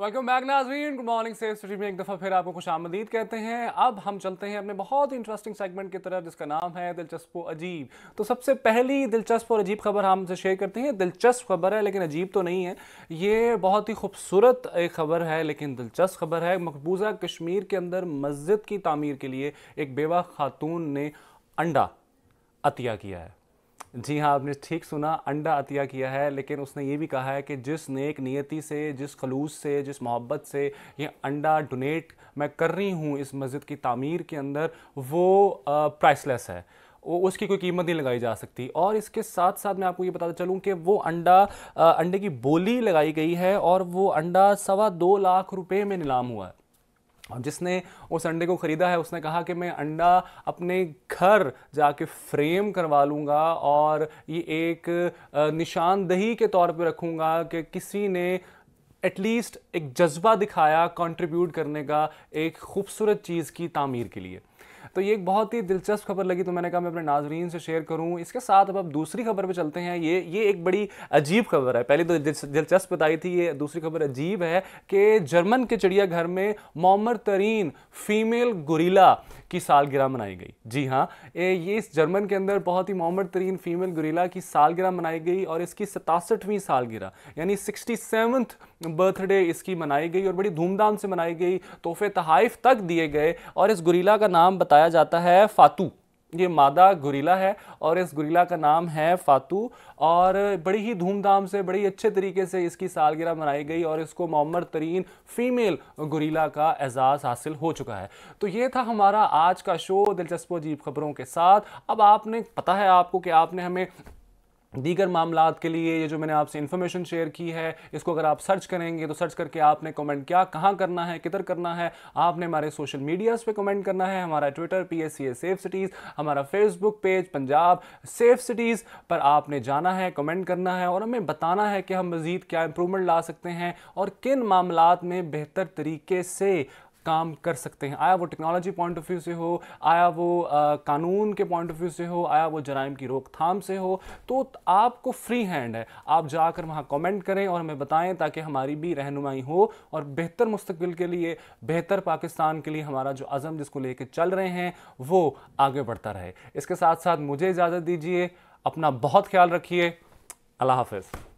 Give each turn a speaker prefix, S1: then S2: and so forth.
S1: welcome back नाजरीन good morning से study में एक दफ़ा फिर आपको खुश आमदीद कहते हैं अब हम चलते हैं अपने बहुत ही इंटरेस्टिंग सेगमेंट की तरफ जिसका नाम है दिलचस्प अजीब तो सबसे पहली दिलचस्प और अजीब खबर हम से शेयर करते हैं दिलचस्प खबर है लेकिन अजीब तो नहीं है ये बहुत ही खूबसूरत एक खबर है लेकिन दिलचस्प खबर है मकबूजा कश्मीर के अंदर मस्जिद की तमीर के लिए एक बेवा खातून ने अंडा अतिया किया है जी हाँ आपने ठीक सुना अंडा अतिया किया है लेकिन उसने ये भी कहा है कि जिस नेक नियति से जिस खलूस से जिस मोहब्बत से ये अंडा डोनेट मैं कर रही हूँ इस मस्जिद की तामीर के अंदर वो प्राइसलेस है वो उसकी कोई कीमत नहीं लगाई जा सकती और इसके साथ साथ मैं आपको ये बताता चलूँ कि वो अंडा अंडे की बोली लगाई गई है और वो अंडा सवा दो लाख रुपये में नीलाम हुआ है और जिसने उस अंडे को ख़रीदा है उसने कहा कि मैं अंडा अपने घर जाके फ्रेम करवा लूँगा और ये एक निशानदही के तौर पे रखूँगा कि किसी ने एटलीस्ट एक जज्बा दिखाया कंट्रीब्यूट करने का एक खूबसूरत चीज़ की तामीर के लिए तो ये एक बहुत ही दिलचस्प खबर लगी तो मैंने कहा मैं अपने नाजरीन से शेयर करूं इसके साथ अब अब दूसरी खबर पे चलते हैं ये ये एक बड़ी अजीब खबर है पहले तो दिलचस्प बताई थी ये दूसरी खबर अजीब है कि जर्मन के चिड़ियाघर में मोमर तरीन फीमेल गुरीला की सालगिरह मनाई गई जी हाँ ये इस जर्मन के अंदर बहुत ही मोमर तरीन फीमेल गुरीला की सालगिरह मनाई गई और इसकी सतासठवीं सालगिरह यानी सिक्सटी सेवन्थ बर्थडे इसकी मनाई गई और बड़ी धूमधाम से मनाई गई तोहफे तहाइफ तक दिए गए और इस गुरीला का नाम नाम बताया जाता है फातू ये मादा गुरीला है और इस गुरीला का नाम है फातू और बड़ी ही धूमधाम से बड़ी अच्छे तरीके से इसकी सालगिरह मनाई गई और इसको मोहम्मद तरीन फीमेल गुरीला का एजाज़ हासिल हो चुका है तो ये था हमारा आज का शो दिलचस्प अजीब खबरों के साथ अब आपने पता है आपको कि आपने हमें दीगर मामला के लिए ये जो मैंने आपसे इन्फॉर्मेशन शेयर की है इसको अगर आप सर्च करेंगे तो सर्च करके आपने कमेंट क्या कहाँ करना है किधर करना है आपने हमारे सोशल मीडियाज़ पे कमेंट करना है हमारा Twitter P S C A safe cities हमारा Facebook page Punjab safe cities पर आपने जाना है कमेंट करना है और हमें बताना है कि हम मज़ीद क्या इम्प्रूवमेंट ला सकते हैं और किन मामला में बेहतर तरीके से काम कर सकते हैं आया वो टेक्नोलॉजी पॉइंट ऑफ व्यू से हो आया वो आ, कानून के पॉइंट ऑफ व्यू से हो आया वो जराइम की रोकथाम से हो तो आपको फ्री हैंड है आप जाकर वहाँ कमेंट करें और हमें बताएं ताकि हमारी भी रहनुमाई हो और बेहतर मुस्तबिल के लिए बेहतर पाकिस्तान के लिए हमारा जो अज़म जिसको लेके चल रहे हैं वो आगे बढ़ता रहे इसके साथ साथ मुझे इजाज़त दीजिए अपना बहुत ख्याल रखिए अल्लाह हाफिज़